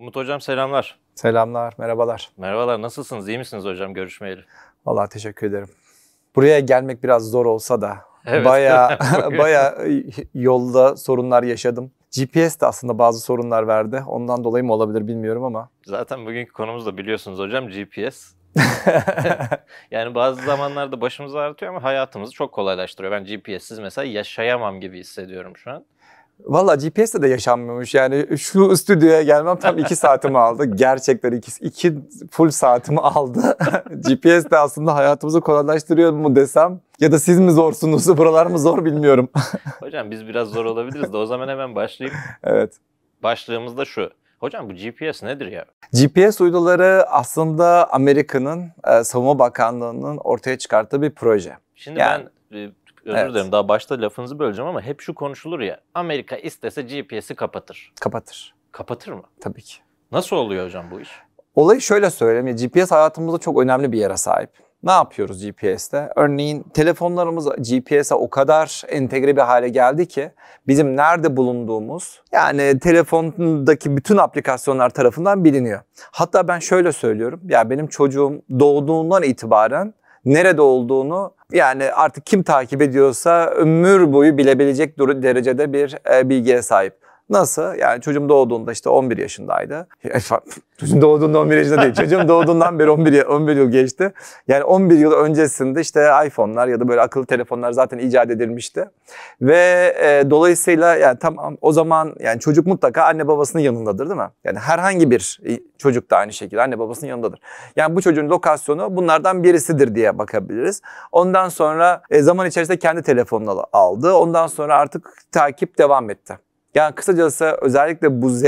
Umut Hocam selamlar. Selamlar, merhabalar. Merhabalar, nasılsınız? İyi misiniz hocam görüşmeyeli? Valla teşekkür ederim. Buraya gelmek biraz zor olsa da evet. baya baya ıı, yolda sorunlar yaşadım. GPS de aslında bazı sorunlar verdi. Ondan dolayı mı olabilir bilmiyorum ama. Zaten bugünkü konumuz da biliyorsunuz hocam GPS. yani bazı zamanlarda başımızı ağrıtıyor ama hayatımızı çok kolaylaştırıyor. Ben GPS'siz mesela yaşayamam gibi hissediyorum şu an. Valla GPS'te de yaşanmamış. Yani şu stüdyoya gelmem tam iki saatimi aldı. Gerçekten iki, iki full saatimi aldı. GPS de aslında hayatımızı kolaylaştırıyor mu desem ya da siz mi zorsunuz? Buralar mı zor bilmiyorum. Hocam biz biraz zor olabiliriz de o zaman hemen başlayayım. Evet. Başlığımız da şu. Hocam bu GPS nedir ya? GPS uyduları aslında Amerika'nın e, Savunma Bakanlığı'nın ortaya çıkarttığı bir proje. Şimdi yani, ben özür evet. dilerim daha başta lafınızı böleceğim ama hep şu konuşulur ya. Amerika istese GPS'i kapatır. Kapatır. Kapatır mı? Tabii ki. Nasıl oluyor hocam bu iş? Olayı şöyle söyleyeyim. Ya, GPS hayatımızda çok önemli bir yere sahip. Ne yapıyoruz GPS'te? Örneğin telefonlarımız GPS'e o kadar entegre bir hale geldi ki bizim nerede bulunduğumuz yani telefondaki bütün aplikasyonlar tarafından biliniyor. Hatta ben şöyle söylüyorum. Ya benim çocuğum doğduğundan itibaren nerede olduğunu yani artık kim takip ediyorsa ömür boyu bilebilecek derecede bir e, bilgiye sahip. Nasıl? Yani çocuğum doğduğunda işte 11 yaşındaydı. çocuğum doğduğunda 11 yaşında değil. Çocuğum doğduğundan beri 11, yıl, 11 yıl geçti. Yani 11 yıl öncesinde işte iPhone'lar ya da böyle akıllı telefonlar zaten icat edilmişti. Ve e, dolayısıyla yani tamam o zaman yani çocuk mutlaka anne babasının yanındadır değil mi? Yani herhangi bir çocuk da aynı şekilde anne babasının yanındadır. Yani bu çocuğun lokasyonu bunlardan birisidir diye bakabiliriz. Ondan sonra e, zaman içerisinde kendi telefonunu aldı. Ondan sonra artık takip devam etti. Yani kısacası özellikle bu Z,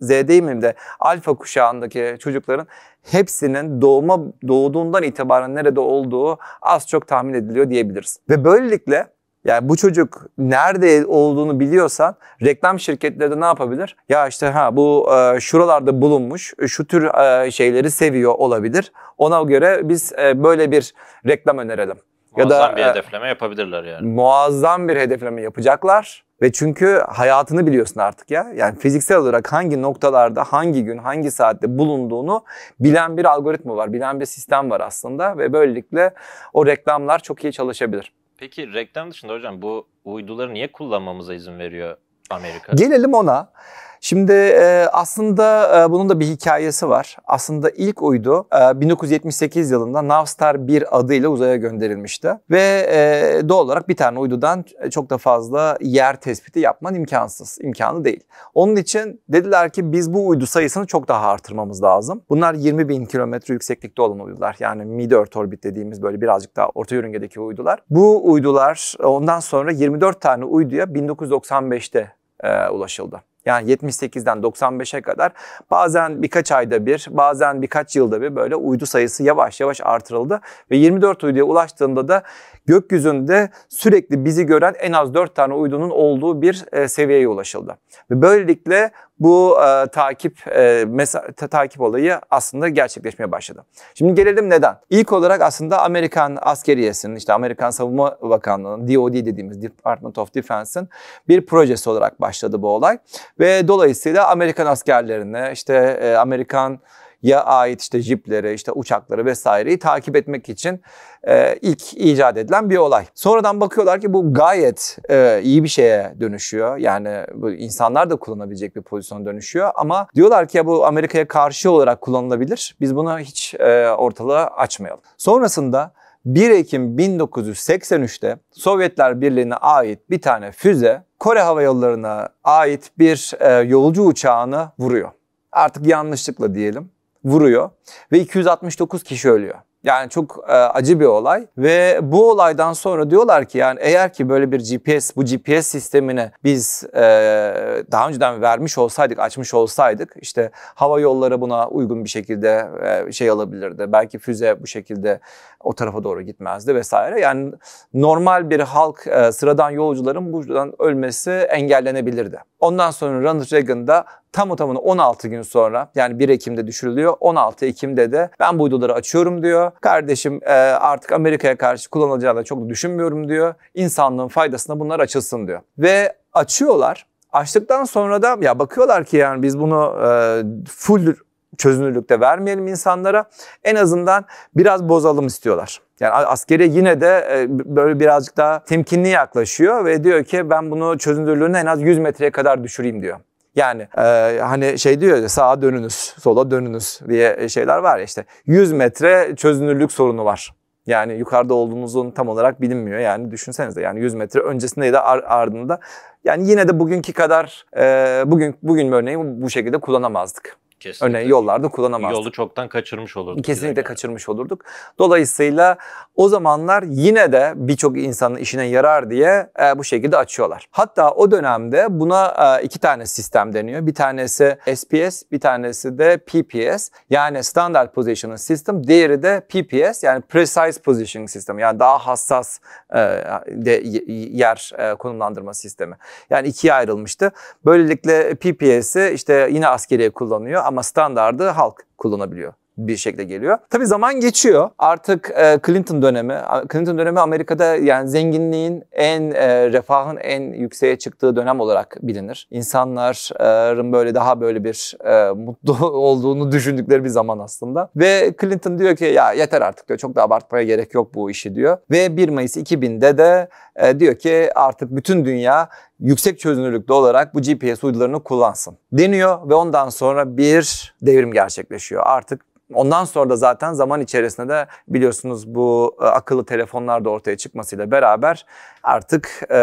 Z değil de alfa kuşağındaki çocukların hepsinin doğuma doğduğundan itibaren nerede olduğu az çok tahmin ediliyor diyebiliriz. Ve böylelikle yani bu çocuk nerede olduğunu biliyorsan reklam şirketleri de ne yapabilir? Ya işte ha bu e, şuralarda bulunmuş, e, şu tür e, şeyleri seviyor olabilir. Ona göre biz e, böyle bir reklam önerelim. Muazzam ya da, bir e, hedefleme yapabilirler yani. Muazzam bir hedefleme yapacaklar ve çünkü hayatını biliyorsun artık ya. Yani fiziksel olarak hangi noktalarda, hangi gün, hangi saatte bulunduğunu bilen bir algoritma var, bilen bir sistem var aslında ve böylelikle o reklamlar çok iyi çalışabilir. Peki reklam dışında hocam bu uyduları niye kullanmamıza izin veriyor Amerika? Gelelim ona. Şimdi e, aslında e, bunun da bir hikayesi var. Aslında ilk uydu 1978 e, yılında Navstar 1 adıyla uzaya gönderilmişti. Ve doğal olarak bir tane uydudan çok da fazla yer tespiti yapman imkansız, imkanı değil. Onun için dediler ki biz bu uydu sayısını çok daha artırmamız lazım. Bunlar 20 bin kilometre yükseklikte olan uydular. Yani mid orbit dediğimiz böyle birazcık daha orta yörüngedeki uydular. Bu uydular ondan sonra 24 tane uyduya 1995'te ulaşıldı. Yani 78'den 95'e kadar bazen birkaç ayda bir, bazen birkaç yılda bir böyle uydu sayısı yavaş yavaş artırıldı. Ve 24 uyduya ulaştığında da gökyüzünde sürekli bizi gören en az 4 tane uydunun olduğu bir e, seviyeye ulaşıldı. Ve böylelikle bu e, takip e, mesa- ta- takip olayı aslında gerçekleşmeye başladı. Şimdi gelelim neden? İlk olarak aslında Amerikan askeriyesinin işte Amerikan Savunma Bakanlığı'nın DOD dediğimiz Department of Defense'in bir projesi olarak başladı bu olay ve dolayısıyla Amerikan askerlerine işte e, Amerikan ya ait işte jiplere, işte uçakları vesaireyi takip etmek için e, ilk icat edilen bir olay. Sonradan bakıyorlar ki bu gayet e, iyi bir şeye dönüşüyor. Yani bu insanlar da kullanabilecek bir pozisyon dönüşüyor ama diyorlar ki ya bu Amerika'ya karşı olarak kullanılabilir. Biz bunu hiç e, ortalığa açmayalım. Sonrasında 1 Ekim 1983'te Sovyetler Birliği'ne ait bir tane füze Kore Hava Yolları'na ait bir e, yolcu uçağını vuruyor. Artık yanlışlıkla diyelim vuruyor ve 269 kişi ölüyor. Yani çok e, acı bir olay ve bu olaydan sonra diyorlar ki yani eğer ki böyle bir GPS bu GPS sistemine biz e, daha önceden vermiş olsaydık açmış olsaydık işte hava yolları buna uygun bir şekilde e, şey alabilirdi. Belki füze bu şekilde o tarafa doğru gitmezdi vesaire. Yani normal bir halk e, sıradan yolcuların buradan ölmesi engellenebilirdi. Ondan sonra Ronald Reagan'da tam o tamına 16 gün sonra yani 1 Ekim'de düşürülüyor. 16 Ekim'de de ben bu uyduları açıyorum diyor Kardeşim e, artık Amerika'ya karşı kullanılacağını çok düşünmüyorum diyor. İnsanlığın faydasına bunlar açılsın diyor. Ve açıyorlar. Açtıktan sonra da ya bakıyorlar ki yani biz bunu e, full çözünürlükte vermeyelim insanlara. En azından biraz bozalım istiyorlar. Yani askeri yine de e, böyle birazcık daha temkinli yaklaşıyor ve diyor ki ben bunu çözünürlüğünü en az 100 metreye kadar düşüreyim diyor. Yani e, hani şey diyor ya sağa dönünüz, sola dönünüz diye şeyler var ya işte. 100 metre çözünürlük sorunu var. Yani yukarıda olduğumuzun tam olarak bilinmiyor. Yani düşünsenize yani 100 metre öncesinde ya da ar- ardında. Yani yine de bugünkü kadar e, bugün bugün örneği bu şekilde kullanamazdık. Kesinlikle. Örneğin yollarda kullanamazdık. Yolu çoktan kaçırmış olurduk. Kesinlikle yani. kaçırmış olurduk. Dolayısıyla o zamanlar yine de birçok insanın işine yarar diye e, bu şekilde açıyorlar. Hatta o dönemde buna e, iki tane sistem deniyor. Bir tanesi SPS, bir tanesi de PPS. Yani Standard Positioning System. Diğeri de PPS yani Precise Positioning System. Yani daha hassas e, de, yer e, konumlandırma sistemi. Yani ikiye ayrılmıştı. Böylelikle PPS'i işte yine askeriye kullanıyor ama standardı halk kullanabiliyor bir şekilde geliyor. Tabii zaman geçiyor. Artık e, Clinton dönemi. Clinton dönemi Amerika'da yani zenginliğin en, e, refahın en yükseğe çıktığı dönem olarak bilinir. İnsanların böyle daha böyle bir e, mutlu olduğunu düşündükleri bir zaman aslında. Ve Clinton diyor ki ya yeter artık diyor. Çok da abartmaya gerek yok bu işi diyor. Ve 1 Mayıs 2000'de de e, diyor ki artık bütün dünya yüksek çözünürlüklü olarak bu GPS uydularını kullansın deniyor ve ondan sonra bir devrim gerçekleşiyor. Artık Ondan sonra da zaten zaman içerisinde de biliyorsunuz bu e, akıllı telefonlar da ortaya çıkmasıyla beraber artık e,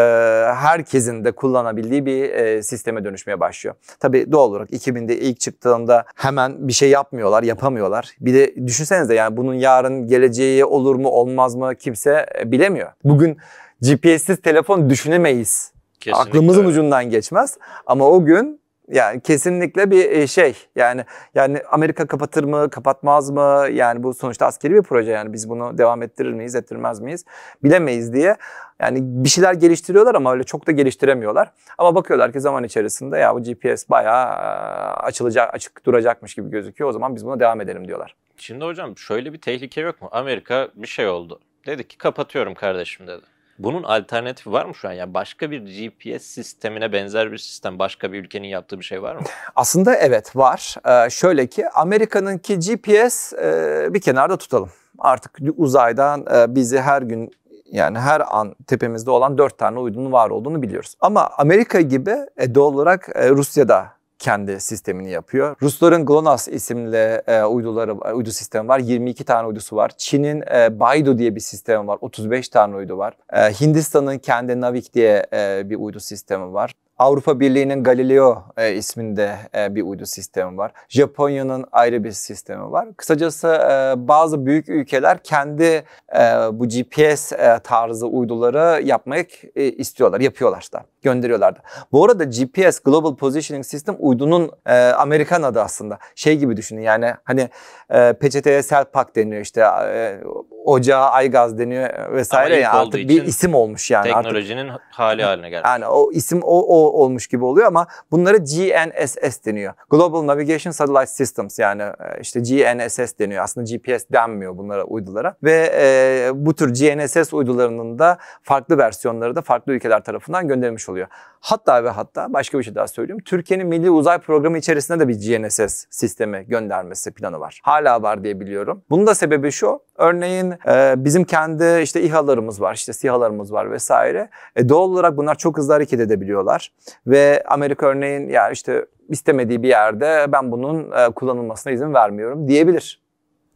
herkesin de kullanabildiği bir e, sisteme dönüşmeye başlıyor. Tabii doğal olarak 2000'de ilk çıktığında hemen bir şey yapmıyorlar, yapamıyorlar. Bir de düşünsenize yani bunun yarın geleceği olur mu olmaz mı kimse e, bilemiyor. Bugün GPS'siz telefon düşünemeyiz. Kesinlikle. Aklımızın ucundan geçmez ama o gün yani kesinlikle bir e, şey. Yani yani Amerika kapatır mı, kapatmaz mı? Yani bu sonuçta askeri bir proje yani biz bunu devam ettirir miyiz, ettirmez miyiz? Bilemeyiz diye. Yani bir şeyler geliştiriyorlar ama öyle çok da geliştiremiyorlar. Ama bakıyorlar ki zaman içerisinde ya bu GPS bayağı e, açılacak, açık duracakmış gibi gözüküyor. O zaman biz buna devam edelim diyorlar. Şimdi hocam şöyle bir tehlike yok mu? Amerika bir şey oldu. Dedi ki kapatıyorum kardeşim dedi. Bunun alternatifi var mı şu an? Yani başka bir GPS sistemine benzer bir sistem, başka bir ülkenin yaptığı bir şey var mı? Aslında evet var. Ee, şöyle ki Amerika'nınki GPS e, bir kenarda tutalım. Artık uzaydan e, bizi her gün yani her an tepemizde olan dört tane uydunun var olduğunu biliyoruz. Ama Amerika gibi e, doğal olarak e, Rusya'da kendi sistemini yapıyor. Rusların GLONASS isimli e, uyduları uydu sistemi var. 22 tane uydusu var. Çin'in e, Baidu diye bir sistemi var. 35 tane uydu var. E, Hindistan'ın kendi Navik diye e, bir uydu sistemi var. Avrupa Birliği'nin Galileo e, isminde e, bir uydu sistemi var. Japonya'nın ayrı bir sistemi var. Kısacası e, bazı büyük ülkeler kendi e, bu GPS e, tarzı uyduları yapmak e, istiyorlar, yapıyorlar da, gönderiyorlar da. Bu arada GPS Global Positioning System uydunun e, Amerikan adı aslında. Şey gibi düşünün yani hani e, peçeteye Selpak deniyor işte e, ocağa gaz deniyor vesaire ya yani artık bir isim olmuş yani. Teknolojinin artık, hali haline geldi. Yani o isim o, o olmuş gibi oluyor ama bunları GNSS deniyor. Global Navigation Satellite Systems yani e, işte GNSS deniyor. Aslında GPS denmiyor bunlara uydulara ve e, bu tür GNSS uydularının da farklı versiyonları da farklı ülkeler tarafından gönderilmiş oluyor. Hatta ve hatta başka bir şey daha söyleyeyim. Türkiye'nin Milli Uzay Programı içerisinde de bir GNSS sistemi göndermesi planı var. Hala var diye biliyorum. Bunun da sebebi şu. Örneğin e, bizim kendi işte İHA'larımız var, işte SİHA'larımız var vesaire. E, doğal olarak bunlar çok hızlı hareket edebiliyorlar. Ve Amerika örneğin ya işte istemediği bir yerde ben bunun e, kullanılmasına izin vermiyorum diyebilir.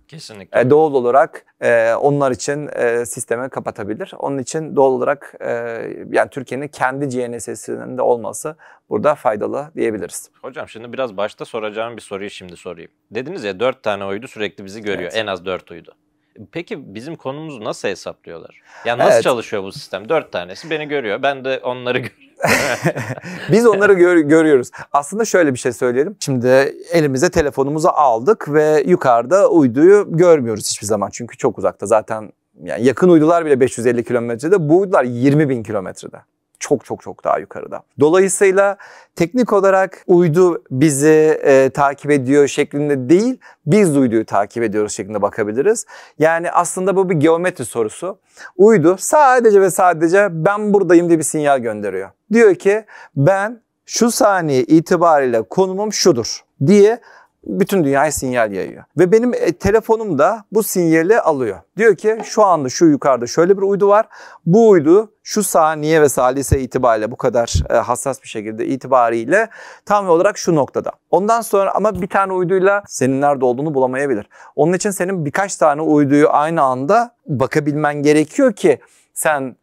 Kesinlikle. E, doğal olarak e, onlar için e, sistemi kapatabilir. Onun için doğal olarak yani Türkiye'nin kendi GNSS'inin de olması burada faydalı diyebiliriz. Hocam şimdi biraz başta soracağım bir soruyu şimdi sorayım. Dediniz ya dört tane uydu sürekli bizi görüyor. Evet. En az dört uydu. Peki bizim konumuzu nasıl hesaplıyorlar? Ya nasıl evet. çalışıyor bu sistem? Dört tanesi beni görüyor. Ben de onları görüyorum. Biz onları gör, görüyoruz. Aslında şöyle bir şey söyleyelim. Şimdi elimize telefonumuzu aldık ve yukarıda uyduyu görmüyoruz hiçbir zaman. Çünkü çok uzakta zaten yani yakın uydular bile 550 kilometrede. Bu uydular 20 bin kilometrede çok çok çok daha yukarıda. Dolayısıyla teknik olarak uydu bizi e, takip ediyor şeklinde değil, biz uyduyu takip ediyoruz şeklinde bakabiliriz. Yani aslında bu bir geometri sorusu. Uydu sadece ve sadece ben buradayım diye bir sinyal gönderiyor. Diyor ki ben şu saniye itibariyle konumum şudur diye bütün dünyaya sinyal yayıyor. Ve benim e, telefonum da bu sinyali alıyor. Diyor ki şu anda şu yukarıda şöyle bir uydu var. Bu uydu şu saniye ve salise itibariyle bu kadar e, hassas bir şekilde itibariyle tam olarak şu noktada. Ondan sonra ama bir tane uyduyla senin nerede olduğunu bulamayabilir. Onun için senin birkaç tane uyduyu aynı anda bakabilmen gerekiyor ki sen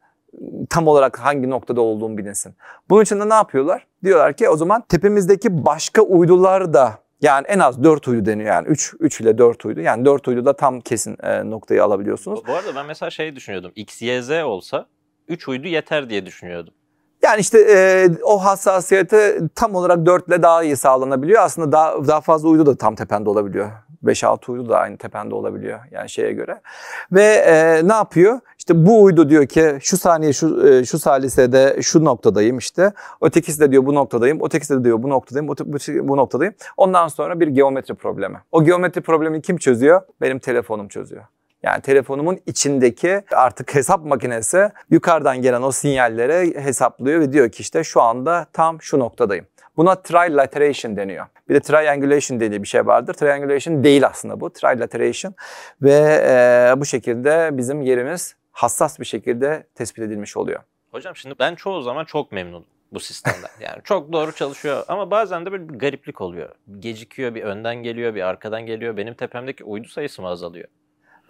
tam olarak hangi noktada olduğunu bilinsin. Bunun için de ne yapıyorlar? Diyorlar ki o zaman tepemizdeki başka uydular da yani en az 4 uydu deniyor yani 3 3 ile 4 uydu. Yani 4 uydu da tam kesin e, noktayı alabiliyorsunuz. Bu arada ben mesela şey düşünüyordum. X, Y, Z olsa 3 uydu yeter diye düşünüyordum. Yani işte e, o hassasiyeti tam olarak 4 ile daha iyi sağlanabiliyor. Aslında daha daha fazla uydu da tam tepende olabiliyor. 5-6 uydu da aynı tepende olabiliyor yani şeye göre. Ve e, ne yapıyor? İşte bu uydu diyor ki şu saniye şu e, şu salisede şu noktadayım işte. Ötekisi de diyor bu noktadayım. Ötekisi de diyor bu noktadayım. Öteki, bu noktadayım. Ondan sonra bir geometri problemi. O geometri problemini kim çözüyor? Benim telefonum çözüyor. Yani telefonumun içindeki artık hesap makinesi yukarıdan gelen o sinyallere hesaplıyor ve diyor ki işte şu anda tam şu noktadayım. Buna trilateration deniyor. Bir de triangulation dediği bir şey vardır. Triangulation değil aslında bu. Trilateration ve e, bu şekilde bizim yerimiz hassas bir şekilde tespit edilmiş oluyor. Hocam şimdi ben çoğu zaman çok memnunum bu sistemden. Yani çok doğru çalışıyor ama bazen de bir gariplik oluyor. Gecikiyor, bir önden geliyor, bir arkadan geliyor. Benim tepemdeki uydu sayısı mı azalıyor?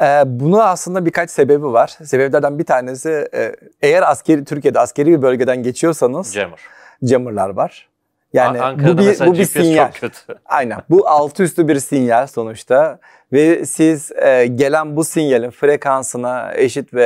Ee, bunun aslında birkaç sebebi var. Sebeplerden bir tanesi e, eğer askeri Türkiye'de askeri bir bölgeden geçiyorsanız Cemur. Cemurlar var. Yani Ankara'da bu bir bu bir sinyal. Çok kötü. Aynen. Bu altı üstü bir sinyal sonuçta ve siz e, gelen bu sinyalin frekansına eşit ve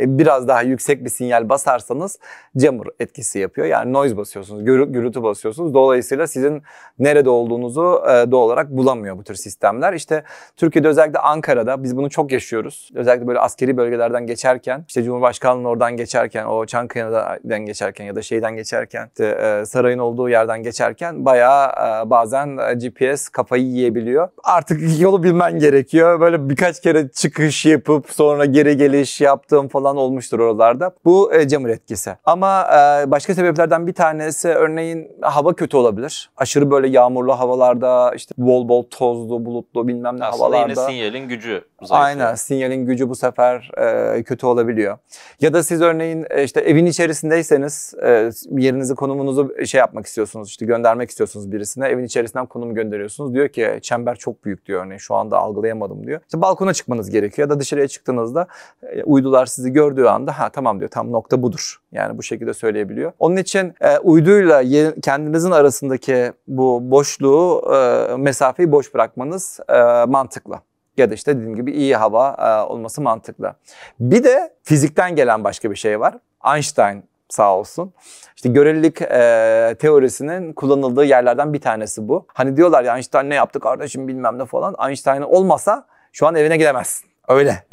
e, biraz daha yüksek bir sinyal basarsanız jammer etkisi yapıyor. Yani noise basıyorsunuz, gürü, gürültü basıyorsunuz. Dolayısıyla sizin nerede olduğunuzu e, doğal olarak bulamıyor bu tür sistemler. İşte Türkiye'de özellikle Ankara'da biz bunu çok yaşıyoruz. Özellikle böyle askeri bölgelerden geçerken, işte Cumhurbaşkanlığı'nın oradan geçerken, o Çankaya'dan geçerken ya da şeyden geçerken, işte, e, sarayın olduğu yerden geçerken bayağı e, bazen e, GPS kafayı yiyebiliyor. Artık yolu bilmem dönmen gerekiyor. Böyle birkaç kere çıkış yapıp sonra geri geliş yaptığım falan olmuştur oralarda. Bu e, camur etkisi. Ama e, başka sebeplerden bir tanesi örneğin hava kötü olabilir. Aşırı böyle yağmurlu havalarda işte bol bol tozlu, bulutlu bilmem ne Aslında havalarda. Aslında yine sinyalin gücü zayıf. Aynen sinyalin gücü bu sefer e, kötü olabiliyor. Ya da siz örneğin e, işte evin içerisindeyseniz e, yerinizi konumunuzu şey yapmak istiyorsunuz işte göndermek istiyorsunuz birisine. Evin içerisinden konum gönderiyorsunuz. Diyor ki çember çok büyük diyor örneğin şu anda anda algılayamadım diyor. İşte balkona çıkmanız gerekiyor ya da dışarıya çıktığınızda e, uydular sizi gördüğü anda ha tamam diyor tam nokta budur. Yani bu şekilde söyleyebiliyor. Onun için e, uyduyla ye, kendinizin arasındaki bu boşluğu, e, mesafeyi boş bırakmanız e, mantıklı ya da işte dediğim gibi iyi hava e, olması mantıklı. Bir de fizikten gelen başka bir şey var. Einstein sağ olsun. İşte görelilik e, teorisinin kullanıldığı yerlerden bir tanesi bu. Hani diyorlar ya Einstein ne yaptı kardeşim bilmem ne falan. Einstein olmasa şu an evine gidemezsin. Öyle.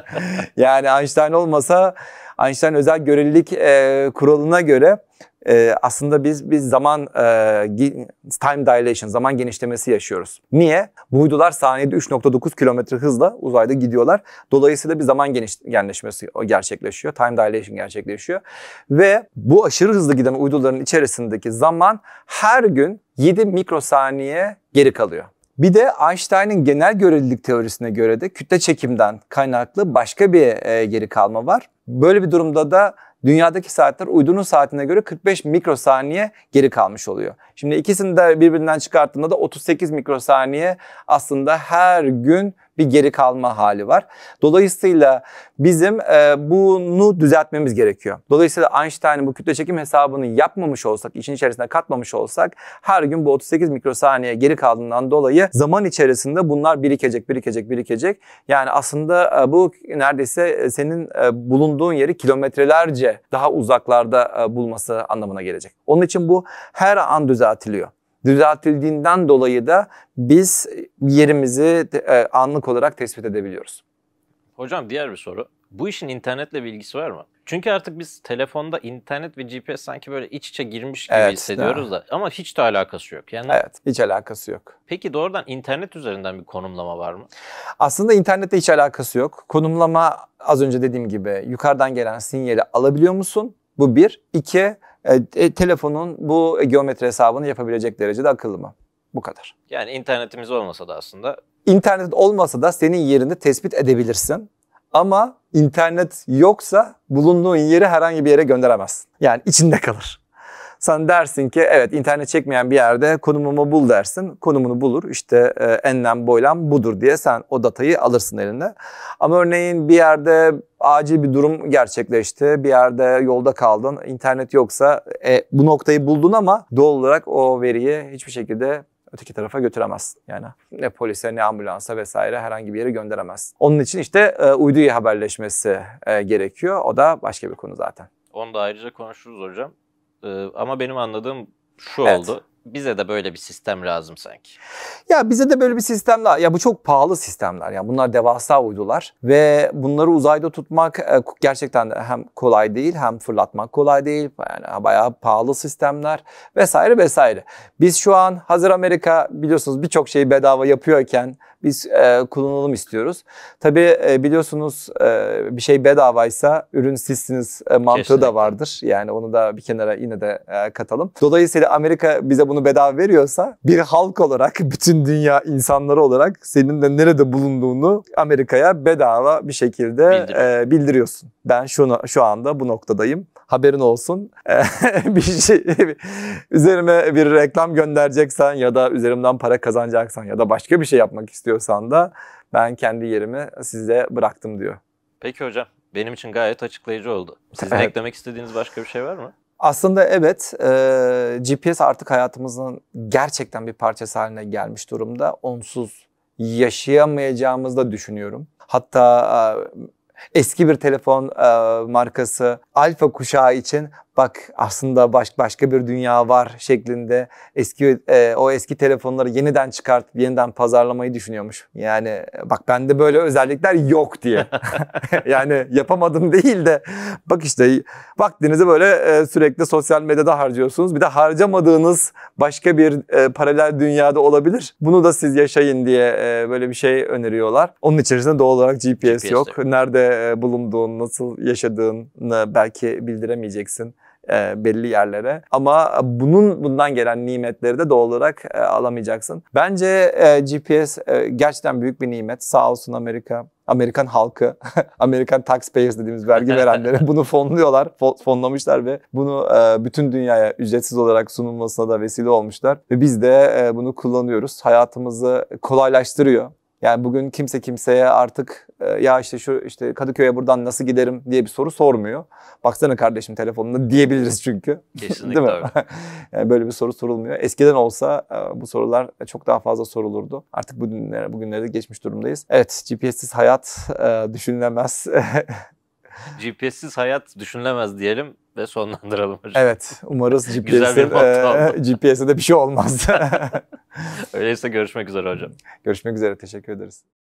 yani Einstein olmasa Einstein özel görelilik e, kuralına göre e, aslında biz biz zaman e, time dilation, zaman genişlemesi yaşıyoruz. Niye? Bu uydular saniyede 3.9 kilometre hızla uzayda gidiyorlar. Dolayısıyla bir zaman genişlemesi gerçekleşiyor. Time dilation gerçekleşiyor. Ve bu aşırı hızlı giden uyduların içerisindeki zaman her gün 7 mikrosaniye geri kalıyor. Bir de Einstein'ın genel görelilik teorisine göre de kütle çekimden kaynaklı başka bir e, geri kalma var. Böyle bir durumda da dünyadaki saatler uydunun saatine göre 45 mikrosaniye geri kalmış oluyor. Şimdi ikisini de birbirinden çıkarttığında da 38 mikrosaniye aslında her gün bir geri kalma hali var. Dolayısıyla bizim e, bunu düzeltmemiz gerekiyor. Dolayısıyla Einstein'ın bu kütle çekim hesabını yapmamış olsak, işin içerisine katmamış olsak her gün bu 38 mikrosaniye geri kaldığından dolayı zaman içerisinde bunlar birikecek, birikecek, birikecek. Yani aslında e, bu neredeyse e, senin e, bulunduğun yeri kilometrelerce daha uzaklarda e, bulması anlamına gelecek. Onun için bu her an düzeltiliyor düzeltildiğinden dolayı da biz yerimizi e, anlık olarak tespit edebiliyoruz. Hocam diğer bir soru. Bu işin internetle bir ilgisi var mı? Çünkü artık biz telefonda internet ve GPS sanki böyle iç içe girmiş gibi evet, hissediyoruz da ama hiç de alakası yok. Yani Evet, hiç alakası yok. Peki doğrudan internet üzerinden bir konumlama var mı? Aslında internette hiç alakası yok. Konumlama az önce dediğim gibi yukarıdan gelen sinyali alabiliyor musun? Bu bir. İki, e, e, telefonun bu geometri hesabını yapabilecek derecede akıllı mı? Bu kadar. Yani internetimiz olmasa da aslında. İnternet olmasa da senin yerini tespit edebilirsin. Ama internet yoksa bulunduğun yeri herhangi bir yere gönderemezsin. Yani içinde kalır. Sen dersin ki evet internet çekmeyen bir yerde konumumu bul dersin. Konumunu bulur işte e, enlem boylam budur diye sen o datayı alırsın eline. Ama örneğin bir yerde acil bir durum gerçekleşti. Bir yerde yolda kaldın, internet yoksa e, bu noktayı buldun ama doğal olarak o veriyi hiçbir şekilde öteki tarafa götüremez. Yani ne polise ne ambulansa vesaire herhangi bir yere gönderemez. Onun için işte e, uyduya haberleşmesi e, gerekiyor. O da başka bir konu zaten. Onu da ayrıca konuşuruz hocam. Ee, ama benim anladığım şu evet. oldu bize de böyle bir sistem lazım sanki. Ya bize de böyle bir sistem lazım. Ya bu çok pahalı sistemler. Yani bunlar devasa uydular ve bunları uzayda tutmak e, gerçekten hem kolay değil hem fırlatmak kolay değil. Yani bayağı pahalı sistemler vesaire vesaire. Biz şu an hazır Amerika biliyorsunuz birçok şeyi bedava yapıyorken biz e, kullanalım istiyoruz. Tabii e, biliyorsunuz e, bir şey bedavaysa ürün sizsiniz e, mantığı Kesinlikle. da vardır. Yani onu da bir kenara yine de e, katalım. Dolayısıyla Amerika bize bunu onu bedava veriyorsa bir halk olarak bütün dünya insanları olarak senin de nerede bulunduğunu Amerika'ya bedava bir şekilde e, bildiriyorsun. Ben şu şu anda bu noktadayım. Haberin olsun. E, bir şey üzerime bir reklam göndereceksen ya da üzerimden para kazanacaksan ya da başka bir şey yapmak istiyorsan da ben kendi yerimi size bıraktım diyor. Peki hocam benim için gayet açıklayıcı oldu. Sizin evet. eklemek istediğiniz başka bir şey var mı? Aslında evet e, GPS artık hayatımızın gerçekten bir parçası haline gelmiş durumda. Onsuz yaşayamayacağımızı da düşünüyorum. Hatta e, eski bir telefon e, markası alfa kuşağı için bak aslında baş, başka bir dünya var şeklinde eski e, o eski telefonları yeniden çıkartıp yeniden pazarlamayı düşünüyormuş. Yani bak bende böyle özellikler yok diye. yani yapamadım değil de bak işte vaktinizi böyle e, sürekli sosyal medyada harcıyorsunuz. Bir de harcamadığınız başka bir e, paralel dünyada olabilir. Bunu da siz yaşayın diye e, böyle bir şey öneriyorlar. Onun içerisinde doğal olarak GPS, GPS yok. yok. Nerede e, bulunduğun, nasıl yaşadığını belki bildiremeyeceksin e, belli yerlere. Ama bunun bundan gelen nimetleri de doğal olarak e, alamayacaksın. Bence e, GPS e, gerçekten büyük bir nimet. Sağ olsun Amerika. Amerikan halkı, Amerikan taxpayers dediğimiz vergi verenleri bunu fonluyorlar, fonlamışlar ve bunu e, bütün dünyaya ücretsiz olarak sunulmasına da vesile olmuşlar. Ve biz de e, bunu kullanıyoruz. Hayatımızı kolaylaştırıyor yani bugün kimse kimseye artık e, ya işte şu işte Kadıköy'e buradan nasıl giderim diye bir soru sormuyor. Baksana kardeşim telefonunda diyebiliriz çünkü. Kesinlikle Değil mi? yani böyle bir soru sorulmuyor. Eskiden olsa e, bu sorular çok daha fazla sorulurdu. Artık bugünlerde bugünlere geçmiş durumdayız. Evet GPS'siz hayat e, düşünülemez. GPS'siz hayat düşünülemez diyelim ve sonlandıralım hocam. Evet. Umarız GPS'e, e, GPS'e de bir şey olmaz. Öyleyse görüşmek üzere hocam. Görüşmek üzere. Teşekkür ederiz.